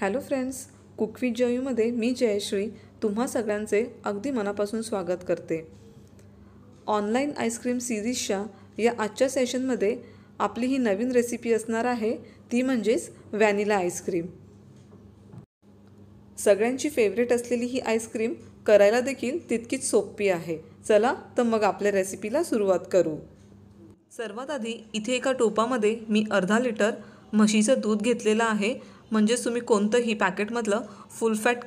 hello friends कुकवी जयूमध्ये मी जयश्री तुम्हा सगळ्यांचे अगदी मनापासून स्वागत करते ऑनलाईन आईस्क्रीम सिरीजच्या या आजच्या सेशनमध्ये आपली ही नवीन रेसिपी असणार आहे ती म्हणजेच व्हॅनिला आईस्क्रीम सगळ्यांची फेवरेट असलेली ही आईस्क्रीम करायला देखील तितकीच सोपी आहे चला तर मग आपल्या रेसिपीला सुरुवात करू सर्वात आधी इथे एका टोपामध्ये मी अर्धा लिटर म्हशीचं दूध घेतलेलं आहे म्हणजेच तुम्ही कोणतंही पॅकेटमधलं फुल फॅट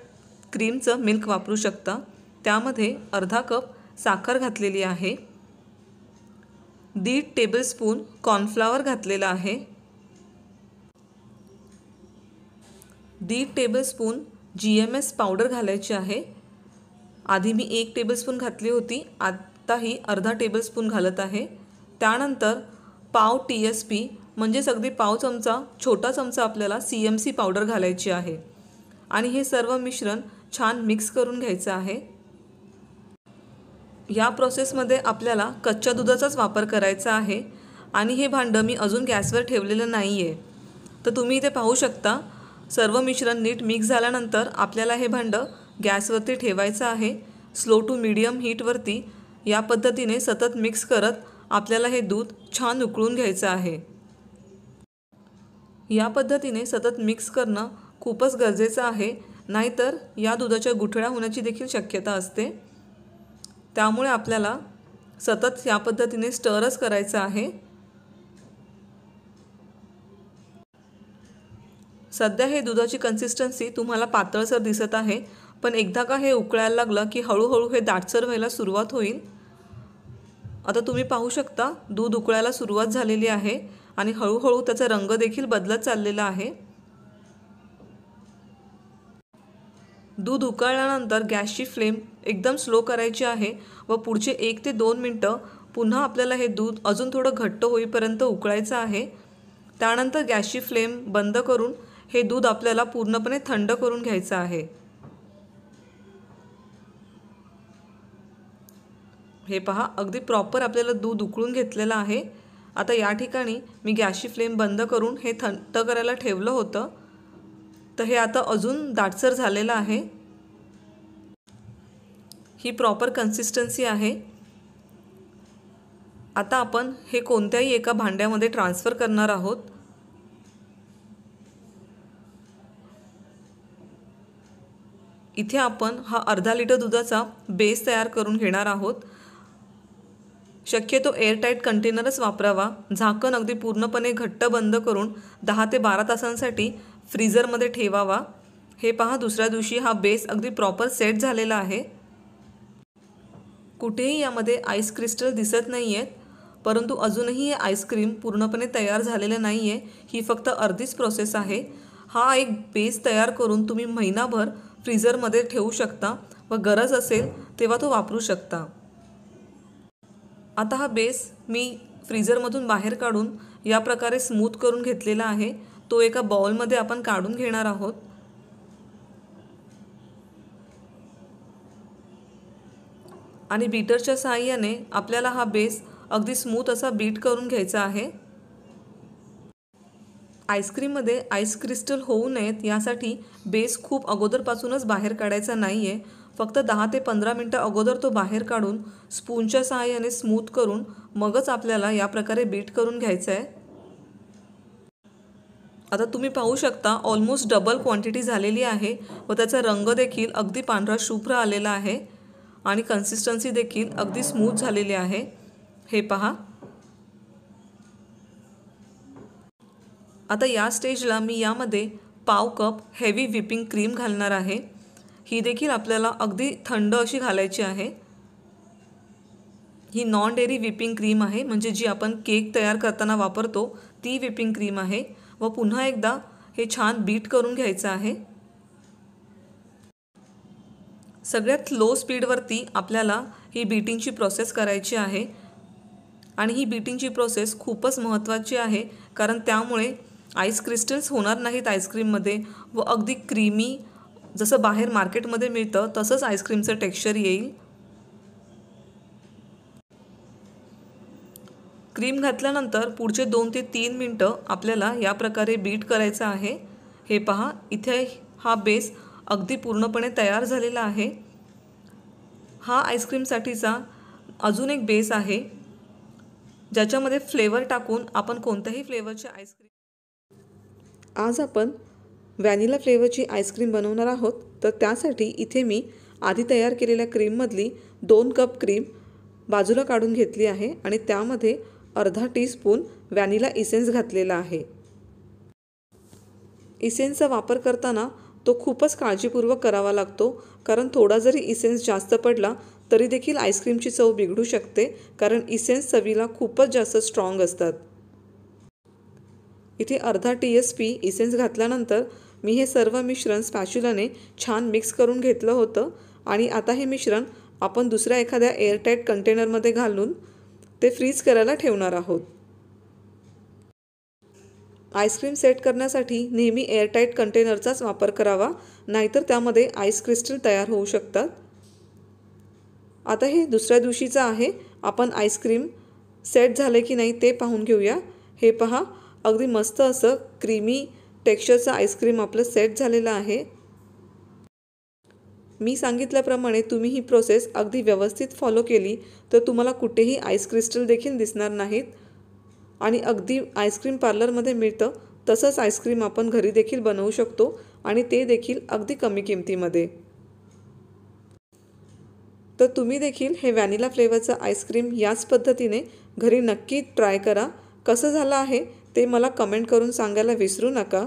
क्रीमचं मिल्क वापरू शकता त्यामध्ये अर्धा कप साखर घातलेली आहे दीड टेबलस्पून कॉर्नफ्लावर घातलेला आहे दीड tablespoon G M S powder घालायची आहे आधी मी एक टेबलस्पून घातली होती आत्ताही अर्धा टेबलस्पून घालत आहे त्यानंतर पाव टी एस पी म्हणजेच अगदी पाव चमचा छोटा चमचा आपल्याला सी एम सी पावडर घालायची आहे आणि हे सर्व मिश्रण छान मिक्स करून घ्यायचं आहे या प्रोसेसमध्ये आपल्याला कच्च्या दुधाचाच वापर करायचा आहे आणि हे भांडं मी अजून गॅसवर ठेवलेलं नाही आहे तर तुम्ही इथे पाहू शकता सर्व मिश्रण नीट मिक्स झाल्यानंतर आपल्याला हे भांडं गॅसवरती ठेवायचं आहे स्लो टू मीडियम हीटवरती या पद्धतीने सतत मिक्स करत आपल्याला हे दूध छान उकळून घ्यायचं आहे या पद्धतीने सतत मिक्स करणं खूपच गरजेचं आहे नाहीतर या दुधाच्या गुठळ्या होण्याची देखील शक्यता असते त्यामुळे आपल्याला सतत या पद्धतीने स्टरच करायचं आहे सध्या हे दुधाची कन्सिस्टन्सी तुम्हाला पातळसर दिसत आहे पण एकदा का हे उकळायला लागलं की हळूहळू हे दाटसर व्हायला सुरुवात होईल आता तुम्ही पाहू शकता दूध उकळायला सुरुवात झालेली आहे आणि हळूहळू त्याचा रंग देखील बदलत चाललेला आहे दूध उकळल्यानंतर गॅसची फ्लेम एकदम स्लो करायची आहे व पुढचे एक ते दोन मिनटं पुन्हा आपल्याला हे दूध अजून थोडं घट्ट होईपर्यंत उकळायचं आहे त्यानंतर गॅसची फ्लेम बंद करून हे दूध आपल्याला पूर्णपणे थंड करून घ्यायचं आहे हे पहा अगदी प्रॉपर आपल्याला दूध उकळून घेतलेलं आहे आता या ठिकाणी मी गॅसची फ्लेम बंद करून हे थंड करायला ठेवलं होतं तर हे आता अजून दाटसर झालेलं आहे ही प्रॉपर कन्सिस्टन्सी आहे आता आपण हे कोणत्याही एका भांड्यामध्ये ट्रान्स्फर करणार आहोत इथे आपण हा अर्धा लिटर दुधाचा बेस तयार करून घेणार आहोत शक्यतो एअरटाईट कंटेनरच वापरावा झाकण अगदी पूर्णपणे घट्ट बंद करून दहा ते बारा तासांसाठी फ्रीझरमध्ये ठेवावा हे पहा दुसऱ्या दिवशी हा बेस अगदी प्रॉपर सेट झालेला आहे कुठेही यामध्ये आईस क्रिस्टल दिसत नाही आहेत परंतु अजूनही हे आईस्क्रीम पूर्णपणे तयार झालेलं नाही आहे ही फक्त अर्धीच प्रोसेस आहे हा एक बेस तयार करून तुम्ही महिनाभर फ्रीझरमध्ये ठेवू शकता व गरज असेल तेव्हा तो वापरू शकता आता हा बेस मी फ्रीजरमधून बाहेर काढून या प्रकारे स्मूथ करून घेतलेला आहे तो एका बाउलमध्ये आपण काढून घेणार आहोत आणि बीटरच्या सहाय्याने आपल्याला हा बेस अगदी स्मूथ असा बीट करून घ्यायचा आहे आईस्क्रीममध्ये आईस क्रिस्टल होऊ नयेत यासाठी बेस खूप अगोदरपासूनच बाहेर काढायचा नाही आहे फक्त दहा ते पंधरा मिनटं अगोदर तो बाहेर काढून स्पूनच्या सहाय्याने स्मूथ करून मगच आपल्याला या प्रकारे बीट करून घ्यायचं आहे आता तुम्ही पाहू शकता ऑलमोस्ट डबल क्वांटिटी झालेली आहे व त्याचा रंग देखील अगदी पांढरा शुभ्र आलेला आहे आणि कन्सिस्टन्सी देखील अगदी स्मूथ झालेली आहे हे पहा आता या स्टेजला मी यामध्ये पाव कप हेवी व्हिपिंग क्रीम घालणार आहे ही देखील आपल्याला अगदी थंड अशी घालायची आहे ही नॉन डेअरी व्हिपिंग क्रीम आहे म्हणजे जी आपण केक तयार करताना वापरतो ती व्हिपिंग क्रीम आहे व पुन्हा एकदा हे छान बीट करून घ्यायचं आहे सगळ्यात लो स्पीडवरती आपल्याला ही बीटिंगची प्रोसेस करायची आहे आणि ही बीटिंगची प्रोसेस खूपच महत्त्वाची आहे कारण त्यामुळे आईस क्रिस्टल्स होणार नाहीत आईस्क्रीममध्ये व अगदी क्रीमी जसं बाहेर मार्केटमध्ये मिळतं तसंच आईस्क्रीमचं टेक्स्चर येईल क्रीम घातल्यानंतर पुढचे दोन ते तीन मिनटं आपल्याला या प्रकारे बीट करायचं आहे हे पहा इथे हा बेस अगदी पूर्णपणे तयार झालेला आहे हा आईस्क्रीमसाठीचा अजून एक बेस आहे ज्याच्यामध्ये फ्लेवर टाकून आपण कोणत्याही फ्लेवरचे आईस्क्रीम आज आपण व्हॅनिला फ्लेवरची आईस्क्रीम बनवणार आहोत तर त्यासाठी इथे मी आधी तयार केलेल्या क्रीममधली दोन कप क्रीम बाजूला काढून घेतली आहे आणि त्यामध्ये अर्धा टीस्पून व्हॅनिला इसेन्स घातलेला आहे इसेन्सचा वापर करताना तो खूपच काळजीपूर्वक करावा लागतो कारण थोडा जरी इसेन्स जास्त पडला तरी देखील आईस्क्रीमची चव बिघडू शकते कारण इसेन्स चवीला खूपच जास्त स्ट्रॉंग असतात इथे अर्धा टी एस पी इसेन्स घातल्यानंतर मी हे सर्व मिश्रण स्पॅच्युलाने छान मिक्स करून घेतलं होतं आणि आता हे मिश्रण आपण दुसऱ्या एखाद्या एअरटाईट कंटेनरमध्ये घालून ते फ्रीज करायला ठेवणार आहोत आईस्क्रीम सेट करण्यासाठी नेहमी एअरटाईट कंटेनरचाच वापर करावा नाहीतर त्यामध्ये आईस क्रिस्टल तयार होऊ शकतात आता हे दुसऱ्या दिवशीचं आहे आपण आईस्क्रीम सेट झाले की नाही ते पाहून घेऊया हे पहा अगदी मस्त असं क्रीमी टेक्स्चरचं आईस्क्रीम आपलं सेट झालेलं आहे मी सांगितल्याप्रमाणे तुम्ही ही प्रोसेस अगदी व्यवस्थित फॉलो केली तर तुम्हाला कुठेही आईस क्रिस्टल देखील दिसणार नाहीत आणि अगदी आईस्क्रीम पार्लरमध्ये मिळतं तसंच आईस्क्रीम आपण घरी देखील बनवू शकतो आणि ते देखील अगदी कमी किमतीमध्ये तर तुम्ही देखील हे व्हॅनिला फ्लेवरचं आईस्क्रीम याच पद्धतीने घरी नक्की ट्राय करा कसं झालं आहे ते मला कमेंट करून सांगायला विसरू नका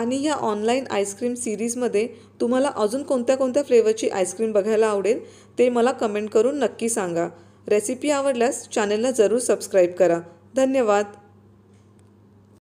आणि या ऑनलाईन आईस्क्रीम सिरीजमध्ये तुम्हाला अजून कोणत्या कोणत्या फ्लेवरची आईस्क्रीम बघायला आवडेल ते मला कमेंट करून नक्की सांगा रेसिपी आवडल्यास चॅनलला जरूर सबस्क्राईब करा धन्यवाद